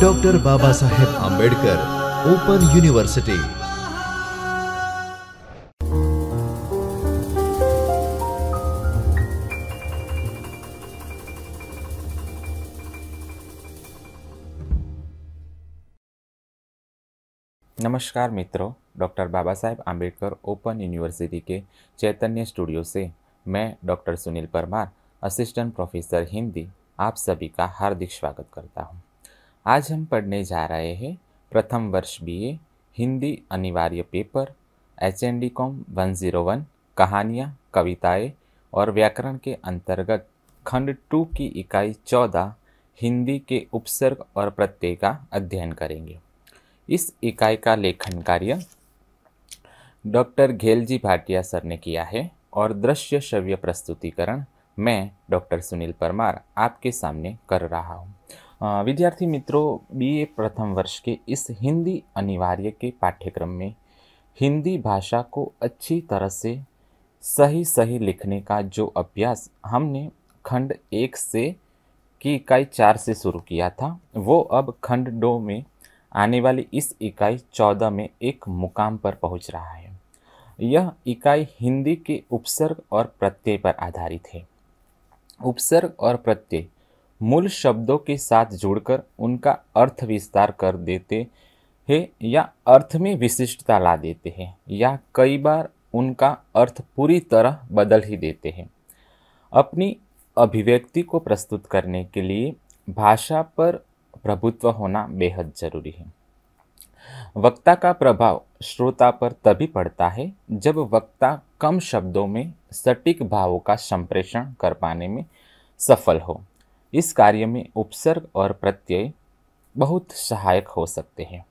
doctor Baba Saheb Ambedkar open university नमस्कार मित्रों doctor Baba Saheb Ambedkar open university के चैतन्य स्टूडियो से मैं doctor Sunil Parmar assistant professor Hindi आप सभी का हार्दिक स्वागत करता हूँ आज हम पढ़ने जा रहे हैं प्रथम वर्ष बीए हिंदी अनिवार्य paper H N D com one zero one कहानियाँ कविताएँ और व्याकरण के अंतर्गत खंड टू की इकाई चौदह हिंदी के उपसर्ग और प्रत्यय का अध्ययन करेंगे इस इकाई का लेखन कार्य डॉक्टर घेलजी भाटिया सर ने किया है और दृश्य श्रव्य प्रस्तुतिकरण मैं डॉक्टर सुनील परमार आपके सामने कर रहा हूँ विद्यार्थी मित्रों बीए प्रथम वर्ष के इस हिंदी अनिवार्य के पाठ्यक्रम में हिंदी भाषा को अच्छी तरह से सही सही लिखने का जो अभ्यास हमने खंड एक से की इकाई चार से शुरू किया था वो अब खंड दो में आने वाली इस इकाई चौदह में एक मुकाम पर पहुंच रहा है यह इकाई हिंदी के उपसर्ग और प्रत्यय पर आधारित है उपसर्ग और प्रत्यय मूल शब्दों के साथ जुड़कर उनका अर्थ विस्तार कर देते हैं या अर्थ में विशिष्टता ला देते हैं या कई बार उनका अर्थ पूरी तरह बदल ही देते हैं अपनी अभिव्यक्ति को प्रस्तुत करने के लिए भाषा पर प्रभुत्व होना बेहद ज़रूरी है वक्ता का प्रभाव श्रोता पर तभी पड़ता है जब वक्ता कम शब्दों में सटीक भावों का संप्रेषण कर पाने में सफल हो इस कार्य में उपसर्ग और प्रत्यय बहुत सहायक हो सकते हैं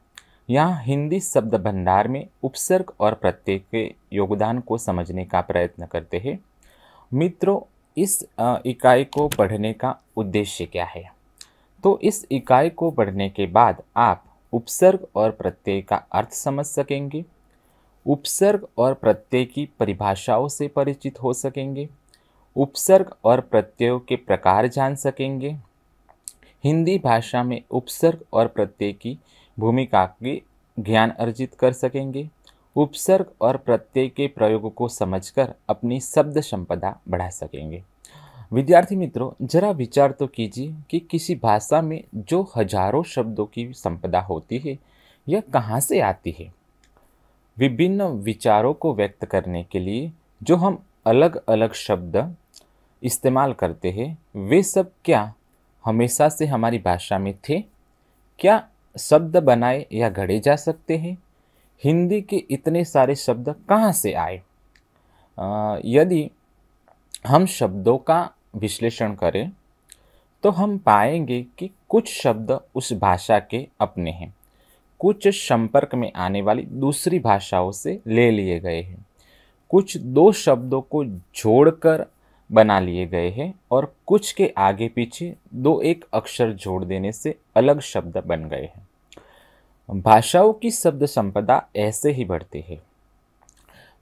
यहाँ हिंदी शब्द भंडार में उपसर्ग और प्रत्यय के योगदान को समझने का प्रयत्न करते हैं मित्रों इस इकाई को पढ़ने का उद्देश्य क्या है तो इस इकाई को पढ़ने के बाद आप उपसर्ग और प्रत्यय का अर्थ समझ सकेंगे उपसर्ग और प्रत्यय की परिभाषाओं से परिचित हो सकेंगे उपसर्ग और प्रत्ययों के प्रकार जान सकेंगे हिंदी भाषा में उपसर्ग और प्रत्यय की भूमिका के ज्ञान अर्जित कर सकेंगे उपसर्ग और प्रत्यय के प्रयोग को समझकर अपनी शब्द संपदा बढ़ा सकेंगे विद्यार्थी मित्रों जरा विचार तो कीजिए कि किसी भाषा में जो हजारों शब्दों की संपदा होती है यह कहाँ से आती है विभिन्न विचारों को व्यक्त करने के लिए जो हम अलग अलग शब्द इस्तेमाल करते हैं वे सब क्या हमेशा से हमारी भाषा में थे क्या शब्द बनाए या गढ़े जा सकते हैं हिंदी के इतने सारे शब्द कहाँ से आए यदि हम शब्दों का विश्लेषण करें तो हम पाएंगे कि कुछ शब्द उस भाषा के अपने हैं कुछ संपर्क में आने वाली दूसरी भाषाओं से ले लिए गए हैं कुछ दो शब्दों को जोड़कर बना लिए गए हैं और कुछ के आगे पीछे दो एक अक्षर जोड़ देने से अलग शब्द बन गए हैं भाषाओं की शब्द संपदा ऐसे ही बढ़ती है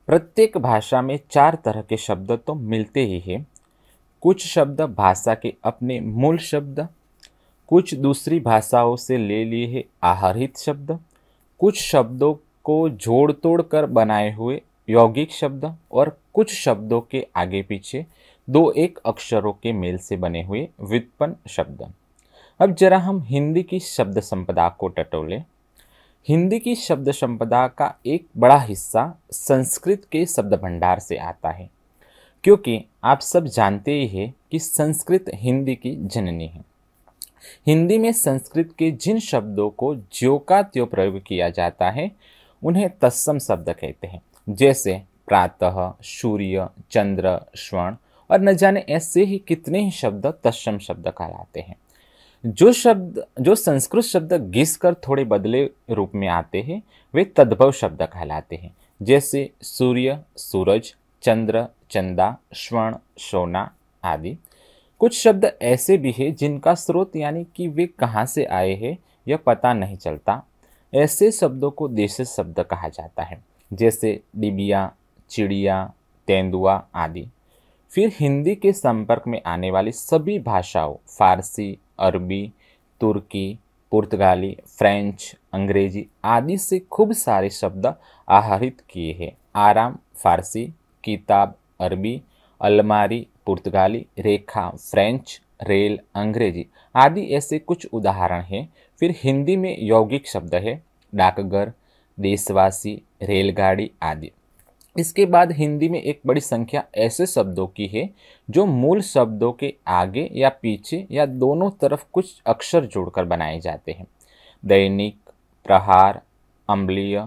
प्रत्येक भाषा में चार तरह के शब्द तो मिलते ही हैं कुछ शब्द भाषा के अपने मूल शब्द कुछ दूसरी भाषाओं से ले लिए आहरित शब्द कुछ शब्दों को जोड़ तोड़ कर बनाए हुए यौगिक शब्द और कुछ शब्दों के आगे पीछे दो एक अक्षरों के मेल से बने हुए व्युत्पन्न शब्द अब जरा हम हिंदी की शब्द संपदा को टटोलें हिंदी की शब्द संपदा का एक बड़ा हिस्सा संस्कृत के शब्द भंडार से आता है क्योंकि आप सब जानते ही हैं कि संस्कृत हिंदी की जननी है हिंदी में संस्कृत के जिन शब्दों को ज्यो का त्यो प्रयोग किया जाता है उन्हें तत्सम शब्द कहते हैं जैसे प्रातः सूर्य चंद्र स्वर्ण और न जाने ऐसे ही कितने ही शब्द तत्सम शब्द कहलाते हैं जो शब्द जो संस्कृत शब्द घिस कर थोड़े बदले रूप में आते हैं वे तद्भव शब्द कहलाते हैं जैसे सूर्य सूरज चंद्र चंदा स्वर्ण सोना आदि कुछ शब्द ऐसे भी हैं जिनका स्रोत यानी कि वे कहाँ से आए हैं यह पता नहीं चलता ऐसे शब्दों को देश शब्द कहा जाता है जैसे डिबिया चिड़िया तेंदुआ आदि फिर हिंदी के संपर्क में आने वाली सभी भाषाओं फारसी अरबी तुर्की पुर्तगाली फ्रेंच अंग्रेजी आदि से खूब सारे शब्द आहरित किए हैं आराम फारसी किताब अरबी अलमारी पुर्तगाली रेखा फ्रेंच रेल अंग्रेजी आदि ऐसे कुछ उदाहरण हैं फिर हिंदी में यौगिक शब्द है डाकघर देशवासी रेलगाड़ी आदि इसके बाद हिंदी में एक बड़ी संख्या ऐसे शब्दों की है जो मूल शब्दों के आगे या पीछे या दोनों तरफ कुछ अक्षर जोड़कर बनाए जाते हैं दैनिक प्रहार अम्लीय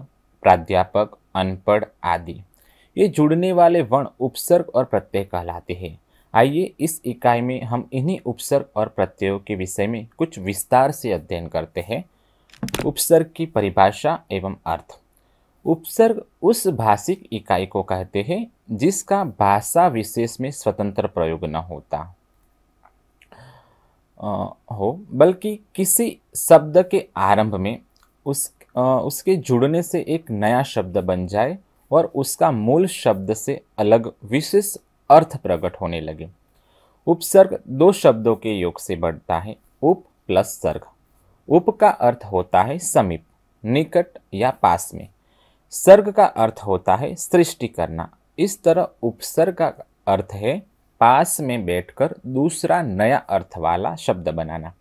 प्राध्यापक अनपढ़ आदि ये जुड़ने वाले वर्ण उपसर्ग और प्रत्यय कहलाते हैं आइए इस इकाई में हम इन्हीं उपसर्ग और प्रत्ययों के विषय में कुछ विस्तार से अध्ययन करते हैं उपसर्ग की परिभाषा एवं अर्थ उपसर्ग उस भाषिक इकाई को कहते हैं जिसका भाषा विशेष में स्वतंत्र प्रयोग न होता आ, हो बल्कि किसी शब्द के आरंभ में उस आ, उसके जुड़ने से एक नया शब्द बन जाए और उसका मूल शब्द से अलग विशेष अर्थ प्रकट होने लगे उपसर्ग दो शब्दों के योग से बढ़ता है उप प्लस सर्ग उप का अर्थ होता है समीप निकट या पास में सर्ग का अर्थ होता है सृष्टि करना इस तरह उपसर्ग का अर्थ है पास में बैठकर दूसरा नया अर्थ वाला शब्द बनाना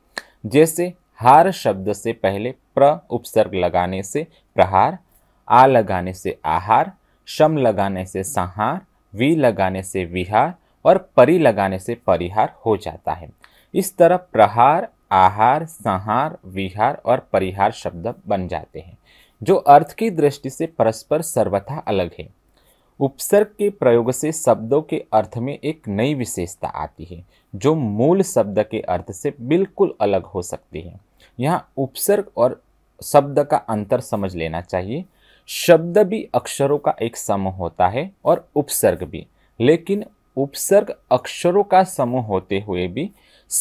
जैसे हार शब्द से पहले प्र उपसर्ग लगाने से प्रहार आ लगाने से आहार शम लगाने से संहार वी लगाने से विहार और परी लगाने से परिहार हो जाता है इस तरह प्रहार आहार संहार विहार और परिहार शब्द बन जाते हैं जो अर्थ की दृष्टि से परस्पर सर्वथा अलग है उपसर्ग के प्रयोग से शब्दों के अर्थ में एक नई विशेषता आती है जो मूल शब्द के अर्थ से बिल्कुल अलग हो सकती है यहाँ उपसर्ग और शब्द का अंतर समझ लेना चाहिए शब्द भी अक्षरों का एक समूह होता है और उपसर्ग भी लेकिन उपसर्ग अक्षरों का समूह होते हुए भी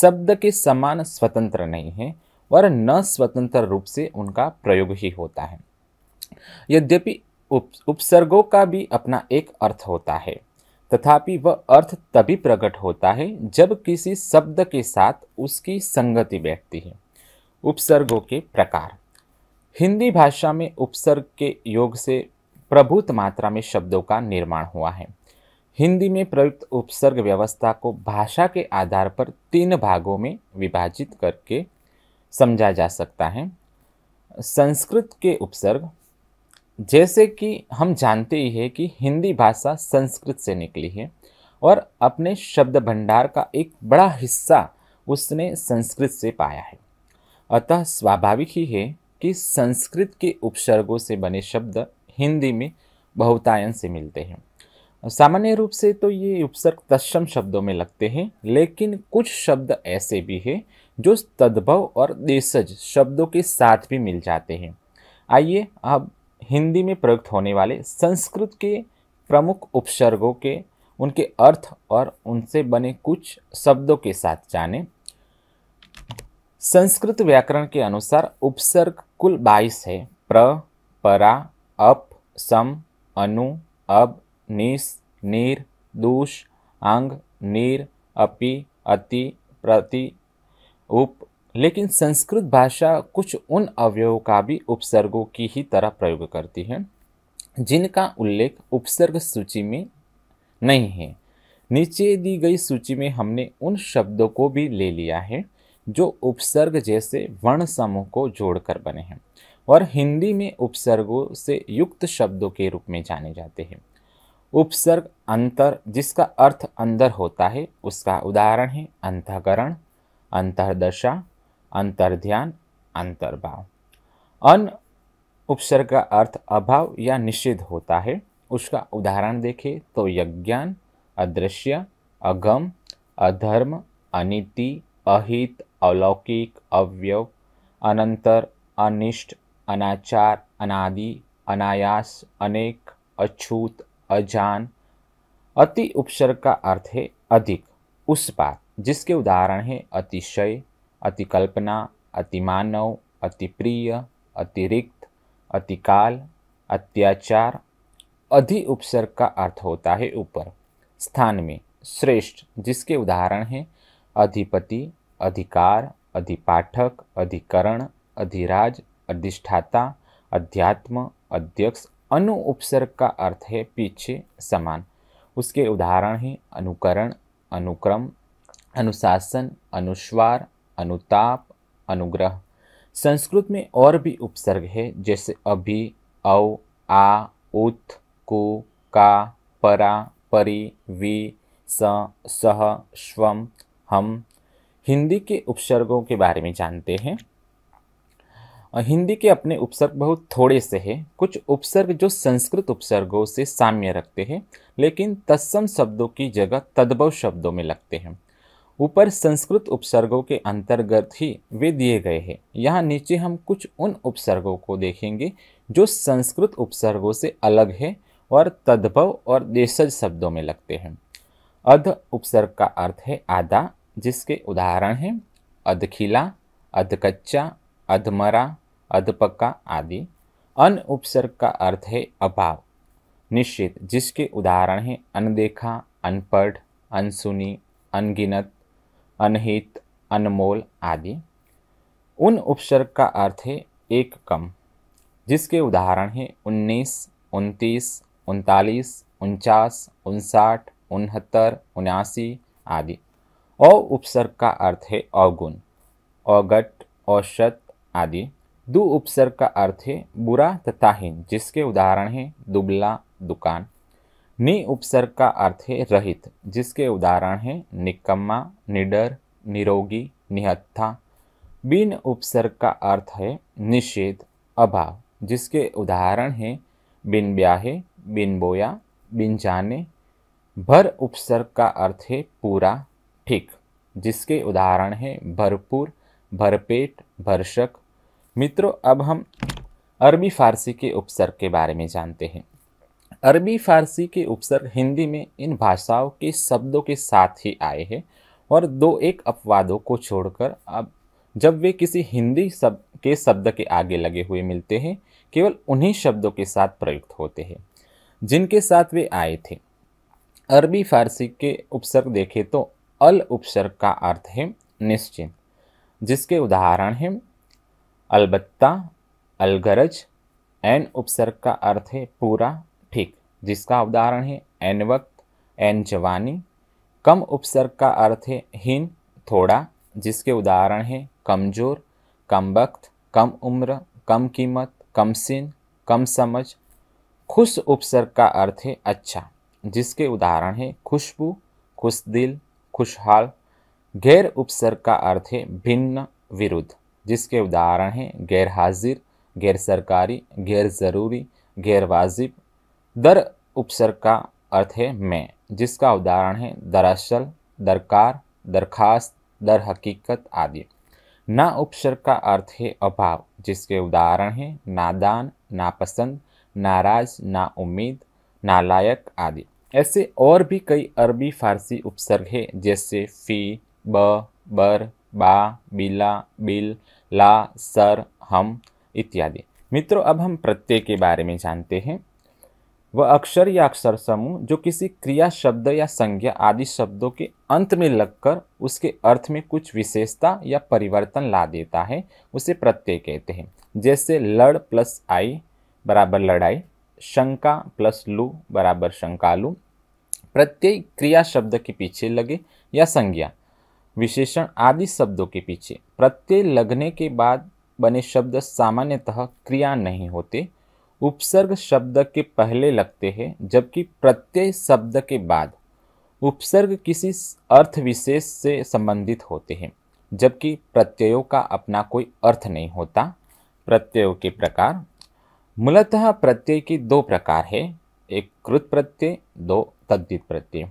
शब्द के समान स्वतंत्र नहीं है और न स्वतंत्र रूप से उनका प्रयोग ही होता है यद्यपि उपसर्गों का भी अपना एक अर्थ होता है तथापि वह अर्थ तभी प्रकट होता है जब किसी शब्द के साथ उसकी संगति बैठती है उपसर्गों के प्रकार हिंदी भाषा में उपसर्ग के योग से प्रभुत मात्रा में शब्दों का निर्माण हुआ है हिंदी में प्रयुक्त उपसर्ग व्यवस्था को भाषा के आधार पर तीन भागों में विभाजित करके समझा जा सकता है संस्कृत के उपसर्ग जैसे कि हम जानते ही है कि हिंदी भाषा संस्कृत से निकली है और अपने शब्द भंडार का एक बड़ा हिस्सा उसने संस्कृत से पाया है अतः स्वाभाविक ही है कि संस्कृत के उपसर्गों से बने शब्द हिंदी में बहुतायन से मिलते हैं सामान्य रूप से तो ये उपसर्ग तत्सम शब्दों में लगते हैं लेकिन कुछ शब्द ऐसे भी हैं जो तद्भव और देशज शब्दों के साथ भी मिल जाते हैं आइए अब हिंदी में प्रयुक्त होने वाले संस्कृत के प्रमुख उपसर्गों के उनके अर्थ और उनसे बने कुछ शब्दों के साथ जानें संस्कृत व्याकरण के अनुसार उपसर्ग कुल बाईस है प्र परा अप सम अनु अब निस नीर दूष अंग नीर अपि अति प्रति उप लेकिन संस्कृत भाषा कुछ उन अवयवों का भी उपसर्गों की ही तरह प्रयोग करती है जिनका उल्लेख उपसर्ग सूची में नहीं है नीचे दी गई सूची में हमने उन शब्दों को भी ले लिया है जो उपसर्ग जैसे वर्ण समूह को जोड़कर बने हैं और हिंदी में उपसर्गों से युक्त शब्दों के रूप में जाने जाते हैं उपसर्ग अंतर जिसका अर्थ अंदर होता है उसका उदाहरण है अंतकरण अंतर्दशा अंतर्ध्यान अंतर्भाव अन उपसर्ग का अर्थ अभाव या निषिद्ध होता है उसका उदाहरण देखें तो यज्ञान अदृश्य अगम अधर्म अनिति अहित अलौकिक अव्यव अनंतर अनिष्ट अनाचार अनादि अनायास अनेक अछूत अजान अति उपसर्ग का अर्थ है अधिक उस पार जिसके उदाहरण है अतिशय अतिकल्पना अतिमानव अतिप्रिय अतिरिक्त अतिकाल अत्याचार अधि उपसर्ग का अर्थ होता है ऊपर स्थान में श्रेष्ठ जिसके उदाहरण हैं अधिपति अधिकार अधिपाठक अधिकरण अधिराज अधिष्ठाता अध्यात्म अध्यक्ष अनु उपसर्ग का अर्थ है पीछे समान उसके उदाहरण हैं अनुकरण अनुक्रम अनुशासन अनुस्वार अनुताप अनुग्रह संस्कृत में और भी उपसर्ग है जैसे अभि औ आ उथ कु का परा परि वि स सह स्वम हम हिंदी के उपसर्गों के बारे में जानते हैं और हिंदी के अपने उपसर्ग बहुत थोड़े से हैं कुछ उपसर्ग जो संस्कृत उपसर्गों से साम्य रखते हैं लेकिन तत्सम शब्दों की जगह तद्भव शब्दों में लगते हैं ऊपर संस्कृत उपसर्गों के अंतर्गत ही वे दिए गए हैं यहाँ नीचे हम कुछ उन उपसर्गों को देखेंगे जो संस्कृत उपसर्गों से अलग है और तद्भव और देशज शब्दों में लगते हैं अध उपसर्ग का अर्थ है आधा जिसके उदाहरण हैं अधखिला अधकच्चा अधमरा अधपक्का आदि अन उपसर्ग का अर्थ है अभाव निश्चित जिसके उदाहरण हैं अनदेखा अनपढ़ अनसुनी अनगिनत अनहित अनमोल आदि उन उपसर्ग का अर्थ है एक कम जिसके उदाहरण हैं उन्नीस उनतीस उनतालीस उनचास उनसाठ उनहत्तर उनासी आदि औ उपसर्ग का अर्थ है अवगुण अगट औषत आदि दु उपसर्ग का अर्थ है बुरा तथा हीन जिसके उदाहरण हैं दुबला दुकान नि उपसर्ग का अर्थ है रहित जिसके उदाहरण हैं निकम्मा निडर निरोगी निहत्था बिन उपसर्ग का अर्थ है निषेध अभाव जिसके उदाहरण हैं बिन ब्याहे बिन बोया बिन जाने भर उपसर्ग का अर्थ है पूरा ठीक जिसके उदाहरण हैं भरपूर भरपेट भरशक मित्रों अब हम अरबी फारसी के उपसर्ग के बारे में जानते हैं अरबी फारसी के उपसर्ग हिंदी में इन भाषाओं के शब्दों के साथ ही आए हैं और दो एक अपवादों को छोड़कर अब जब वे किसी हिंदी शब्द के शब्द के आगे लगे हुए मिलते हैं केवल उन्हीं शब्दों के साथ प्रयुक्त होते हैं जिनके साथ वे आए थे अरबी फारसी के उपसर्ग देखें तो अल उपसर्ग का अर्थ है निश्चित जिसके उदाहरण हैं अलबत्ता अलगरज एन उपसर्ग का अर्थ है पूरा ठीक जिसका उदाहरण है एन वक्त एन जवानी कम उपसर्ग का अर्थ है हीन थोड़ा जिसके उदाहरण हैं कमज़ोर कम वक्त कम उम्र कम कीमत कम सिन कम समझ खुश उपसर्ग का अर्थ है अच्छा जिसके उदाहरण हैं खुशबू खुश दिल खुशहाल गैर उपसर्ग का अर्थ है भिन्न विरुद्ध जिसके उदाहरण हैं गैर हाजिर गैर सरकारी गैर ज़रूरी गैर वाजिब दर उपसर्ग का अर्थ है मैं जिसका उदाहरण है दरअसल दरकार दरखास्त दर हकीकत आदि ना उपसर्ग का अर्थ है अभाव जिसके उदाहरण हैं नादान नापसंद नाराज ना उम्मीद नालायक आदि ऐसे और भी कई अरबी फारसी उपसर्ग हैं जैसे फ़ी ब बर बा बिला बिल ला सर हम इत्यादि मित्रों अब हम प्रत्यय के बारे में जानते हैं वह अक्षर या अक्षर समूह जो किसी क्रिया शब्द या संज्ञा आदि शब्दों के अंत में लगकर उसके अर्थ में कुछ विशेषता या परिवर्तन ला देता है उसे प्रत्यय कहते हैं जैसे लड़ प्लस आई बराबर लड़ाई शंका प्लस लु बराबर शंकालु प्रत्यय क्रिया शब्द के पीछे लगे या संज्ञा विशेषण आदि शब्दों के पीछे प्रत्यय लगने के बाद बने शब्द सामान्यतः क्रिया नहीं होते उपसर्ग शब्द के पहले लगते हैं जबकि प्रत्यय शब्द के बाद उपसर्ग किसी अर्थ विशेष से संबंधित होते हैं जबकि प्रत्ययों का अपना कोई अर्थ नहीं होता प्रत्ययों के प्रकार मूलतः प्रत्यय के दो प्रकार है एक कृत प्रत्यय दो तद्वित प्रत्यय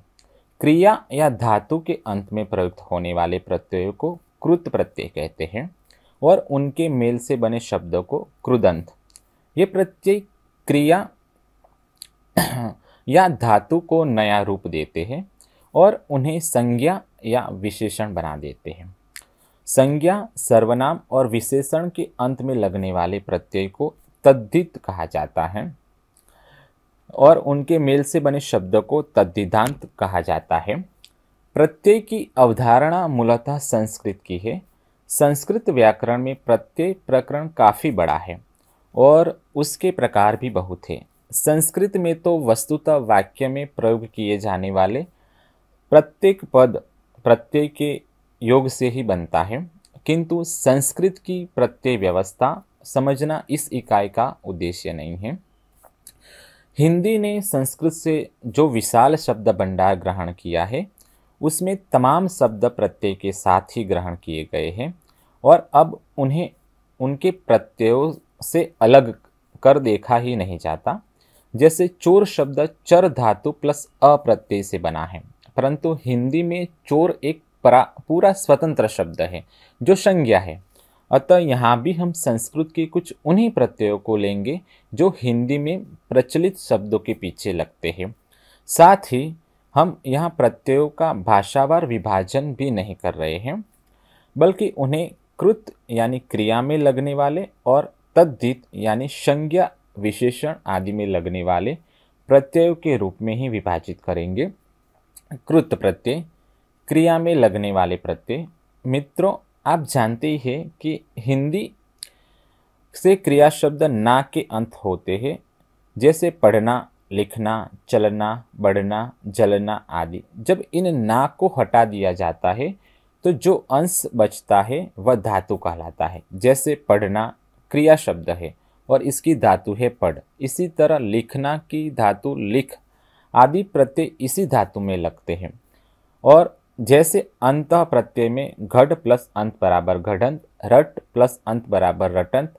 क्रिया या धातु के अंत में प्रयुक्त होने वाले प्रत्ययों को कृत प्रत्यय कहते हैं और उनके मेल से बने शब्दों को क्रुदंत ये प्रत्यय क्रिया या धातु को नया रूप देते हैं और उन्हें संज्ञा या विशेषण बना देते हैं संज्ञा सर्वनाम और विशेषण के अंत में लगने वाले प्रत्यय को तद्धित कहा जाता है और उनके मेल से बने शब्द को तद्धिदांत कहा जाता है प्रत्यय की अवधारणा मूलतः संस्कृत की है संस्कृत व्याकरण में प्रत्यय प्रकरण काफ़ी बड़ा है और उसके प्रकार भी बहुत है संस्कृत में तो वस्तुतः वाक्य में प्रयोग किए जाने वाले प्रत्येक पद प्रत्यय के योग से ही बनता है किंतु संस्कृत की प्रत्यय व्यवस्था समझना इस इकाई का उद्देश्य नहीं है हिंदी ने संस्कृत से जो विशाल शब्द भंडार ग्रहण किया है उसमें तमाम शब्द प्रत्यय के साथ ही ग्रहण किए गए हैं और अब उन्हें उनके प्रत्ययों से अलग कर देखा ही नहीं जाता जैसे चोर शब्द चर धातु प्लस अप्रत्यय से बना है परंतु हिंदी में चोर एक परा पूरा स्वतंत्र शब्द है जो संज्ञा है अतः यहाँ भी हम संस्कृत के कुछ उन्हीं प्रत्ययों को लेंगे जो हिंदी में प्रचलित शब्दों के पीछे लगते हैं साथ ही हम यहाँ प्रत्ययों का भाषावार विभाजन भी नहीं कर रहे हैं बल्कि उन्हें कृत यानी क्रिया में लगने वाले और तद्धित यानी संज्ञा विशेषण आदि में लगने वाले प्रत्ययों के रूप में ही विभाजित करेंगे कृत प्रत्यय क्रिया में लगने वाले प्रत्यय मित्रों आप जानते ही हैं कि हिंदी से क्रिया शब्द ना के अंत होते हैं जैसे पढ़ना लिखना चलना बढ़ना जलना आदि जब इन ना को हटा दिया जाता है तो जो अंश बचता है वह धातु कहलाता है जैसे पढ़ना क्रिया शब्द है और इसकी धातु है पढ़ इसी तरह लिखना की धातु लिख आदि प्रत्यय इसी धातु में लगते हैं और जैसे अंत प्रत्यय में घट प्लस अंत बराबर घटंत रट प्लस अंत बराबर रटंत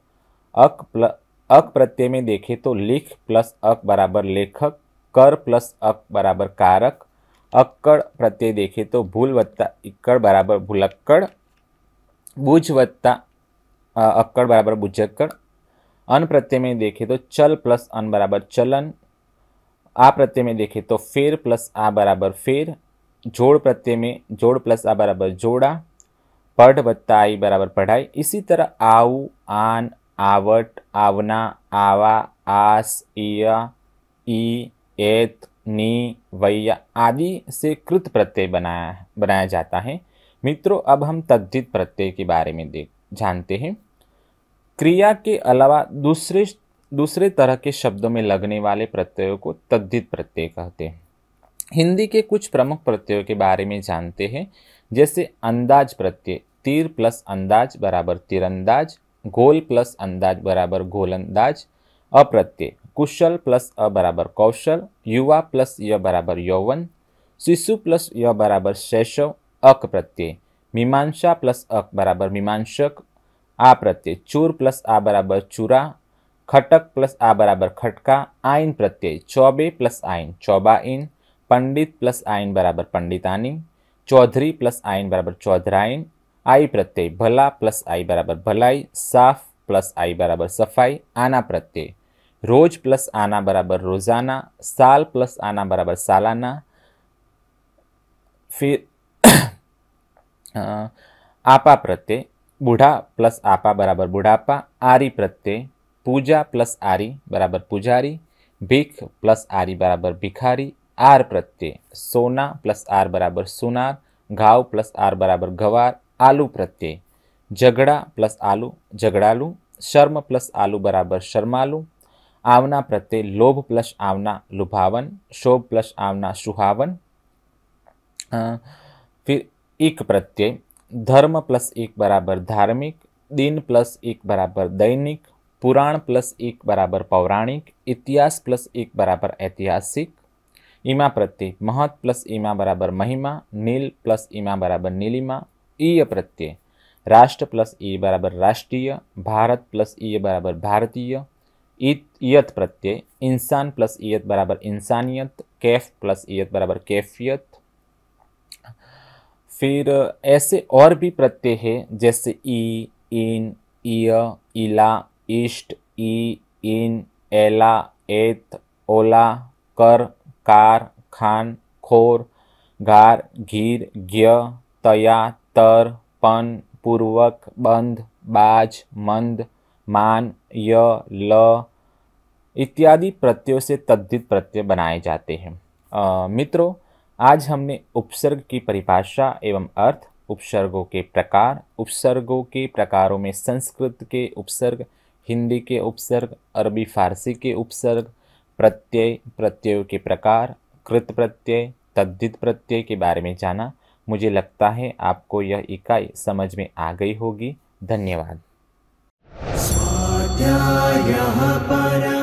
अक प्ल अक प्रत्यय में देखें तो लिख प्लस अक बराबर लेखक कर प्लस अक बराबर कारक अक्कड़ प्रत्यय देखें तो भूल वत्ता इक्कड़ बराबर भूलक्कड़ बुझ वत्ता अक्कड़ बराबर बुझक्कड़ अन प्रत्यय में देखें तो चल प्लस अन बराबर चलन आ प्रत्यय में देखें तो फेर प्लस आ बराबर फेर जोड़ प्रत्यय में जोड़ प्लस आ बराबर जोड़ा पढ़ बत्ता आई बराबर पढ़ाई इसी तरह आऊ आन आवट आवना आवा आस इया ई एत नी वैया आदि से कृत प्रत्यय बनाया बनाया जाता है मित्रों अब हम तद्धित प्रत्यय के बारे में देख जानते हैं क्रिया के अलावा दूसरे दूसरे तरह के शब्दों में लगने वाले प्रत्ययों को तद्धित प्रत्यय कहते हैं हिंदी के कुछ प्रमुख प्रत्ययों के बारे में जानते हैं जैसे अंदाज प्रत्यय तीर प्लस अंदाज बराबर तीरंदाज गोल प्लस अंदाज बराबर गोलंदाज अप्रत्यय कुशल प्लस अ बराबर कौशल युवा प्लस य बराबर यौवन शिशु प्लस य बराबर शैशव अक प्रत्यय मीमांसा प्लस अक बराबर मीमांसक आ प्रत्यय चूर प्लस आ बराबर चूरा खटक प्लस आ बराबर खटका आइन प्रत्यय चौबे प्लस आइन चौबा इन पंडित प्लस आयन बराबर पंडितानी चौधरी प्लस आयन बराबर चौधराइन आई प्रत्यय भला प्लस आई बराबर भलाई साफ प्लस आई बराबर सफाई आना प्रत्यय रोज प्लस आना बराबर रोजाना साल प्लस आना बराबर सालाना फिर अं, आपा प्रत्यय बूढ़ा प्लस आपा बराबर बुढ़ापा आरी प्रत्यय पूजा प्लस आरी बराबर पुजारी भीख प्लस आरी बराबर भिखारी आर प्रत्यय सोना प्लस आर बराबर सोनार घाव प्लस आर बराबर गवार आलू प्रत्यय झगड़ा प्लस आलू झगड़ालू शर्म प्लस आलू बराबर शर्मालू आवना प्रत्यय लोभ प्लस आवना लुभावन शोभ प्लस आवना सुहावन फिर एक प्रत्यय धर्म प्लस एक बराबर धार्मिक दिन प्लस एक बराबर दैनिक पुराण प्लस एक बराबर पौराणिक इतिहास प्लस एक बराबर ऐतिहासिक ईमा प्रत्यय महत प्लस ईमा बराबर महिमा नील प्लस ईमा बराबर नीलिमा ईय प्रत्यय राष्ट्र प्लस ई बराबर राष्ट्रीय भारत प्लस ईय बराबर भारतीय इत प्रत्यय इंसान प्लस ईयत बराबर इंसानियत कैफ प्लस ईयत बराबर कैफियत फिर ऐसे और भी प्रत्यय है जैसे ई इन इय इला इष्ट ई इन एला एत ओला कर कार खान खोर घार घीर घ्य तया तर पन पूर्वक बंध बाज मंद मान य ल इत्यादि प्रत्ययों से तद्धित प्रत्यय बनाए जाते हैं मित्रों आज हमने उपसर्ग की परिभाषा एवं अर्थ उपसर्गों के प्रकार उपसर्गों के प्रकारों में संस्कृत के उपसर्ग हिंदी के उपसर्ग अरबी फारसी के उपसर्ग प्रत्यय प्रत्ययों के प्रकार कृत प्रत्यय तद्धित प्रत्यय के बारे में जाना मुझे लगता है आपको यह इकाई समझ में आ गई होगी धन्यवाद स्वाध्याय